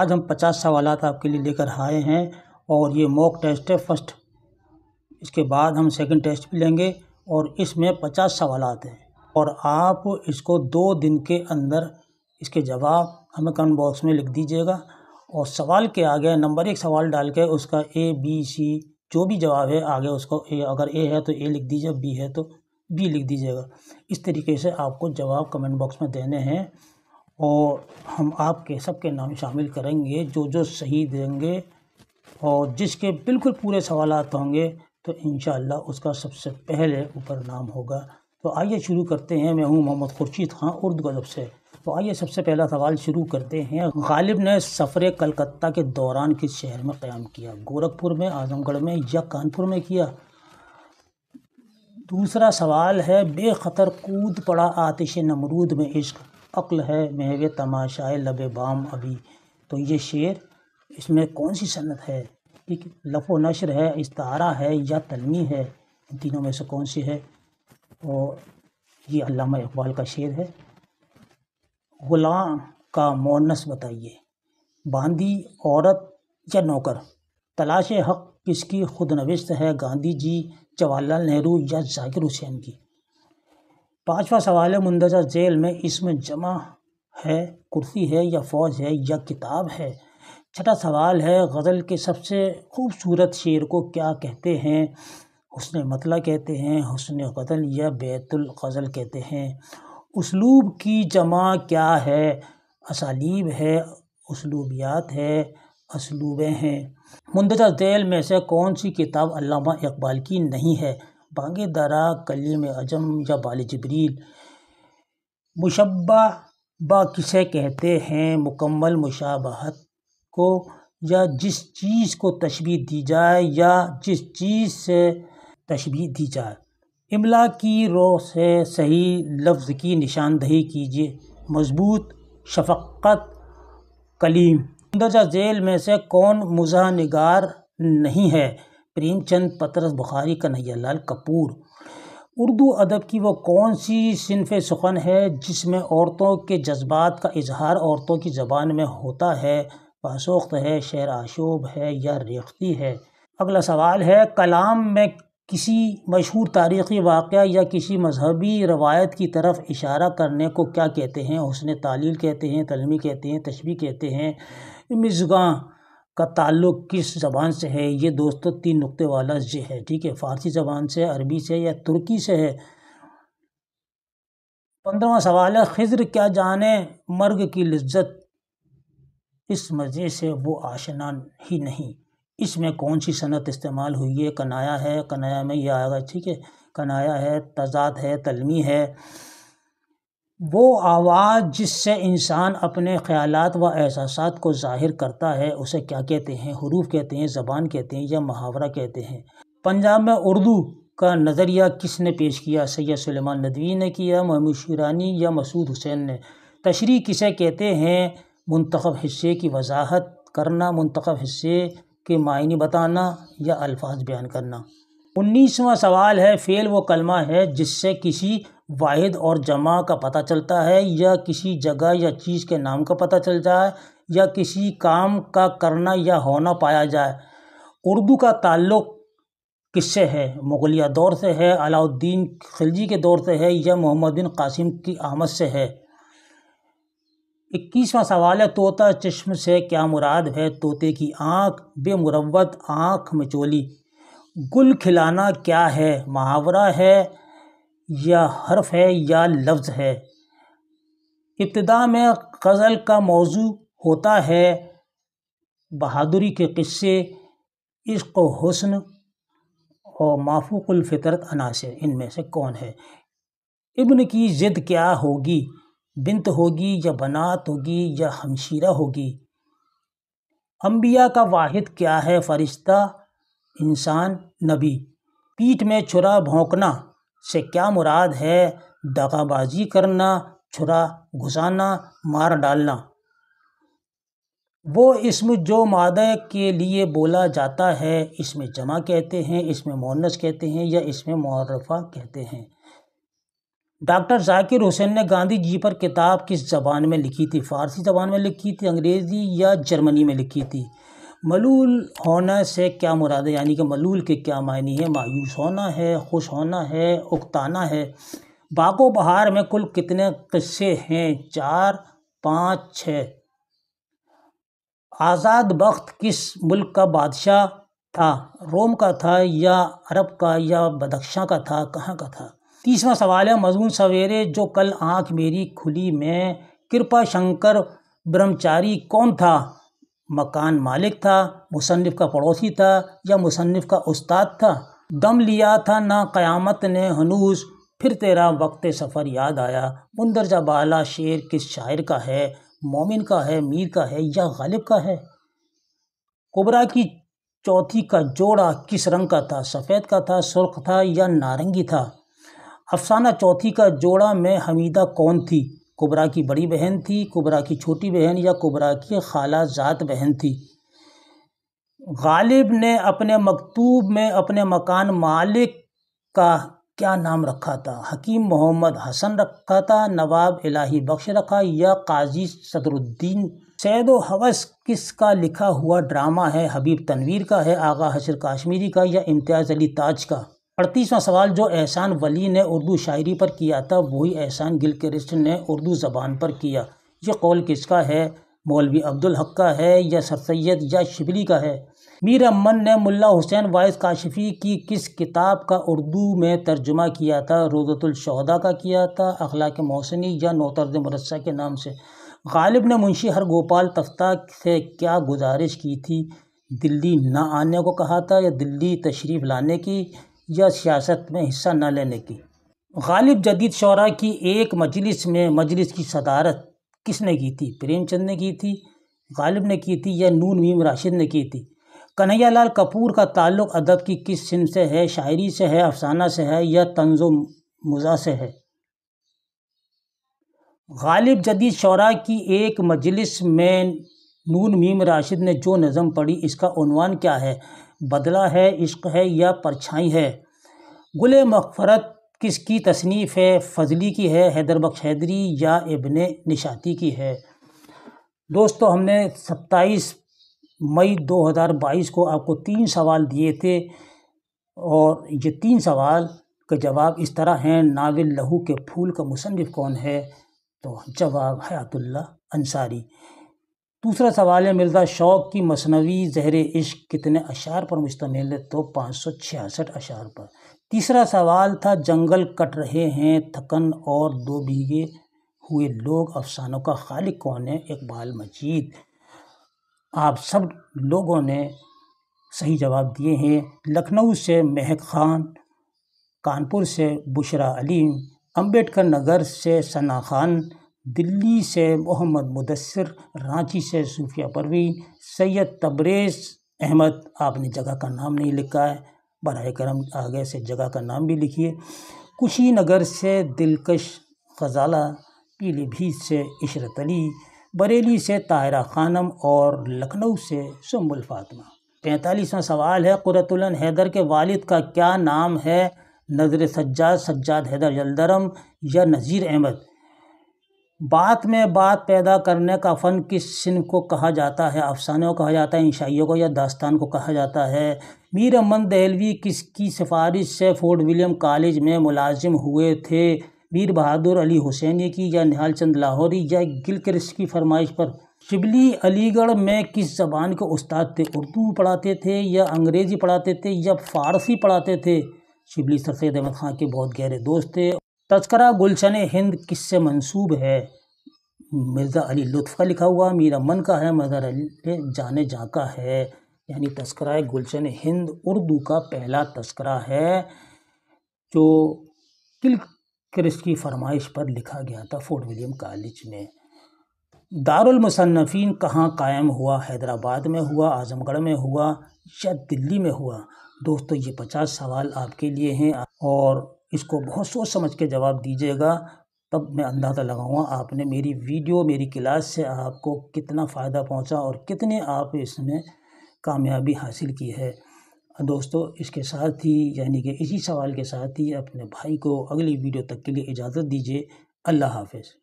आज हम पचास सवाल आपके लिए लेकर आए हैं और ये मॉक टेस्ट है फर्स्ट इसके बाद हम सेकंड टेस्ट भी लेंगे और इसमें पचास सवाल हैं और आप इसको दो दिन के अंदर इसके जवाब हमें कमेंट बॉक्स में लिख दीजिएगा और सवाल के आगे नंबर एक सवाल डाल के उसका ए बी सी जो भी जवाब है आगे उसको ए अगर ए है तो ए लिख दीजिए बी है तो बी लिख दीजिएगा इस तरीके से आपको जवाब कमेंट बॉक्स में देने हैं और हम आपके सबके नाम शामिल करेंगे जो जो सही देंगे और जिसके बिल्कुल पूरे सवाल होंगे तो इन उसका सबसे पहले ऊपर नाम होगा तो आइए शुरू करते हैं मैं हूँ मोहम्मद खुर्शीद खान उर्द गज़ब से तो आइए सबसे पहला सवाल शुरू करते हैं गालिब ने सफ़र कलकत्ता के दौरान किस शहर में क़्याम किया गोरखपुर में आजमगढ़ में या कानपुर में किया दूसरा सवाल है बेखतर कूद पड़ा आतिश नमरूद में इश्क अक्ल है महव तमाशाए लब बाम अभी तो ये शेर इसमें कौन सी सनत है ठीक लफो नशर है इस्तारा है या तलमी है इन तीनों में से कौन सी है और ये अल्लामा इकबाल का शेर है ग़ुलाम का मोनस बताइए बांदी औरत या नौकर तलाश हक़ किसकी खुदनविस्त है गांधी जी जवाहरलाल नेहरू या जाकिर हुसैन की पांचवा सवाल है मुंदजा जेल में इसमें जमा है कुर्सी है या फौज है या किताब है छठा सवाल है गज़ल के सबसे खूबसूरत शेर को क्या कहते हैं हुसन मतला कहते हैं हुसन गज़ल या बैतुल गज़ल कहते हैं उसलूब की जमा क्या है असालीब है उसलूबियात है असलूबें हैं मुंदजा जेल में से कौन सी किताब अलामा इकबाल की नहीं है बांगे दरा कलीम अजम या बाल जबरील मुशबा बा किसे कहते हैं मुकम्मल मुशाबहत को या जिस चीज़ को तशबी दी जाए या जिस चीज़ से तशबी दी जाए इमला की रो से सही लफ्ज़ की निशानदही कीजिए मजबूत शफक्त कलीम दर्जा जेल में से कौन मज़ा नगार नहीं है प्रेमचंद पतरस बुखारी कन्हैया लाल कपूर उर्दू अदब की वो कौन सी सिनफ सुखन है जिसमें औरतों के जज्बात का इजहार औरतों की ज़बान में होता है बासोख्त है शेर आशोब है या रेखती है अगला सवाल है कलाम में किसी मशहूर तारीख़ी वाक़ या किसी मजहबी रवायत की तरफ इशारा करने को क्या कहते हैं उसने तालील कहते हैं तलमी कहते हैं तशबी कहते हैं मिजगा का ताल्लुक़ किस ज़बान से है ये दोस्तों तीन नुक्ते वाला जे है ठीक है फ़ारसी ज़बान से अरबी से या तुर्की से है पंद्रवा सवाल है खज्र क्या जाने मर्ग की लज्जत इस मज़े से वो आशना ही नहीं इसमें कौन सी सनत इस्तेमाल हुई है कनाया है कनाया में यह आएगा ठीक है कनाया है तजाद है तलमी है वो आवाज़ जिससे इंसान अपने ख्याल व एहसास को ज़ाहिर करता है उसे क्या कहते हैं हरूफ कहते हैं ज़बान कहते हैं या मुहावरा कहते हैं पंजाब में उर्दू का नज़रिया किसने पेश किया सैद सलेमान नदवी ने किया महमूद शुरानी या मसूद हुसैन ने तशरी किसे कहते हैं मंतखब हिस्से की वजाहत करना मंतखब हिस्से के मायने बताना या अल्फाज बयान करना उन्नीसवा सवाल है फेल वो कलमा है जिससे किसी वाहिद और जमा का पता चलता है या किसी जगह या चीज़ के नाम का पता चल जाए या किसी काम का करना या होना पाया जाए उर्दू का ताल्लुक़ किससे है मुगलिया दौर से है अलाउद्दीन खिलजी के दौर से है या मोहम्मद बिन कासिम की आमद से है इक्कीसवां सवाल है तोता चश्म से क्या मुराद है तोते की आँख बेमुरत आँख मचोली गुल खिलाना क्या है मुहावरा है या हर्फ है या लफ्ज़ है इब्तदा में गज़ल का मौजू होता है बहादुरी के किस्से इश्क हसन और माफूकुलफ़ितरत अनासर इनमें से कौन है इब्न की ज़िद क्या होगी बिनत होगी या बनात होगी या हमशीरा होगी अम्बिया का वाहिद क्या है फरिश्ता इंसान नबी पीठ में छुरा भोंकना से क्या मुराद है दगाबाजी करना छुरा घुसाना मार डालना वो इसम जो मादा के लिए बोला जाता है इसमें जमा कहते हैं इसमें मोनस कहते हैं या इसमें मौरफ़ा कहते हैं डॉक्टर जाकिर हुसैन ने गांधी जी पर किताब किस ज़बान में लिखी थी फ़ारसी ज़बान में लिखी थी अंग्रेज़ी या जर्मनी में लिखी थी मलूल होना से क्या मुराद है यानी कि मलूल के क्या मायनी हैं मायूस होना है खुश होना है उकताना है बागो बहार में कुल कितने किस्से हैं चार पाँच छः आज़ाद वक्त किस मुल्क का बादशाह था रोम का था या अरब का या बदख्शां का था कहाँ का था तीसरा सवाल है मजमून सवेरे जो कल आँख मेरी खुली में कृपा शंकर ब्रह्मचारी कौन था मकान मालिक था मुसनफ़ का पड़ोसी था या मुसनफ़ का उस्ताद था दम लिया था ना क़यामत ने हनूस फिर तेरा वक्त सफ़र याद आया मुंदरजा बाला शेर किस शायर का है मोमिन का है मीर का है या गालिब का है कुबरा की चौथी का जोड़ा किस रंग का था सफ़ेद का था सुर्ख था या नारंगी था अफसाना चौथी का जोड़ा में हमीदा कौन थी कुबरा की बड़ी बहन थी कुबरा की छोटी बहन या कुबरा की खाला जात बहन थी गालिब ने अपने मकतूब में अपने मकान मालिक का क्या नाम रखा था हकीम मोहम्मद हसन रखा था नवाब इलाही बख्श रखा या काजी सदरुद्दीन सैद हवस किसका लिखा हुआ ड्रामा है हबीब तनवीर का है आगा हसर काश्मीरी का या इम्तियाज़ अली ताज का अड़तीसवां सवाल जो एहसान वली ने उर्दू शायरी पर किया था वही एहसान गिलक्रिस्ट ने उर्दू ज़बान पर किया ये कौल किसका है मौलवी अब्दुल हक का है या सर सैद या शिबली का है मीर अमन ने मुल्ला हुसैन वाइस काशफी की किस किताब का उर्दू में तर्जुमा किया था रोज़तुलशहदा का किया था अखलाक मौसनी या नौतर्द मरसा के नाम से गालिब ने मुंशी हरगोपाल तफ्ता से क्या गुजारिश की थी दिल्ली ना आने को कहा था या दिल्ली तशरीफ़ लाने की या सियासत में हिस्सा न लेने की गालिब जदीद शरा की एक मजलिस में मजलिस की सदारत किसने की थी प्रेमचंद ने की थी गालिब ने की थी या नून मीम राशिद ने की थी कन्हैया लाल कपूर का ताल्लुक अदब की किस सिम से है शायरी से है अफसाना से है या तंजो मज़ा से है गालिब जदीद शरा की एक मजलिस में नून मीम राशिद ने जो नज़म पढ़ी इसका क्या है बदला है इश्क है या परछाई है गुल मफ़रत किसकी तसनीफ़ है फजली की है हैदर बख्श हैदरी या इबन निशाती की है दोस्तों हमने 27 मई 2022 को आपको तीन सवाल दिए थे और ये तीन सवाल के जवाब इस तरह हैं नाविल लहू के फूल का मुसनफ़ कौन है तो जवाब हयातुल्ला अंसारी दूसरा सवाल है मिर्ज़ा शौक की मसनवी जहर इश्क कितने अशार पर मुश्तमिल है तो पाँच सौ छियासठ अशार पर तीसरा सवाल था जंगल कट रहे हैं थकन और दो भीगे हुए लोग अफसानों का खालिक कौन है इकबाल मजीद आप सब लोगों ने सही जवाब दिए हैं लखनऊ से महक खान कानपुर से बुशरा अलीम अम्बेडकर नगर से सना खान दिल्ली से मोहम्मद मुदसर रांची से सूफिया परवीन सैयद तबरेज़ अहमद आपने जगह का नाम नहीं लिखा है बर करम आगे से जगह का नाम भी लिखिए कुशीनगर से दिलकश फ़जाला पीलीभीत से इशरत अली बरेली से ताहरा खानम और लखनऊ से सुम्बुल फातमा पैंतालीसवां सवाल है कुरतुलन हैदर के वालिद का क्या नाम है नजर सज्जाद सज्जाद हैदर जलदरम या नज़ीर अहमद बात में बात पैदा करने का फ़न किस सिन को कहा जाता है अफसानों को कहा जाता है इंशाइयों को या दास्तान को कहा जाता है मीर अमन दहलवी किसकी सिफारिश से फोर्ट विलियम कॉलेज में मुलाजिम हुए थे वीर बहादुर अली हुसैनी की या निहाल चंद लाहौरी या गिलक्रश की फरमाइश पर शिबली अलीगढ़ में किस ज़बान के उस्ताद थे उर्दू पढ़ाते थे या अंग्रेज़ी पढ़ाते थे या फ़ारसी पढ़ाते थे शिबली सर सैद अहमद ख़ान के बहुत गहरे दोस्त थे तस्करा गुलशन हिंद किससे मंसूब है मिर्ज़ा अली लुत्फ़ का लिखा हुआ मीरा मन का है मज़ार अली जाने जा का है यानी तस्करा गुलशन हिंद उर्दू का पहला तस्करा है जो किल क्रिस्ट की फरमाइश पर लिखा गया था फोर्ट विलियम कॉलेज में दारुलमसन्फ़ीन कहाँ कायम हुआ हैदराबाद में हुआ आज़मगढ़ में हुआ या दिल्ली में हुआ दोस्तों ये पचास सवाल आपके लिए हैं और इसको बहुत सोच समझ के जवाब दीजिएगा तब मैं अंदाज़ा लगाऊंगा आपने मेरी वीडियो मेरी क्लास से आपको कितना फ़ायदा पहुंचा और कितने आप इसमें कामयाबी हासिल की है दोस्तों इसके साथ ही यानी कि इसी सवाल के साथ ही अपने भाई को अगली वीडियो तक के लिए इजाज़त दीजिए अल्लाह हाफिज़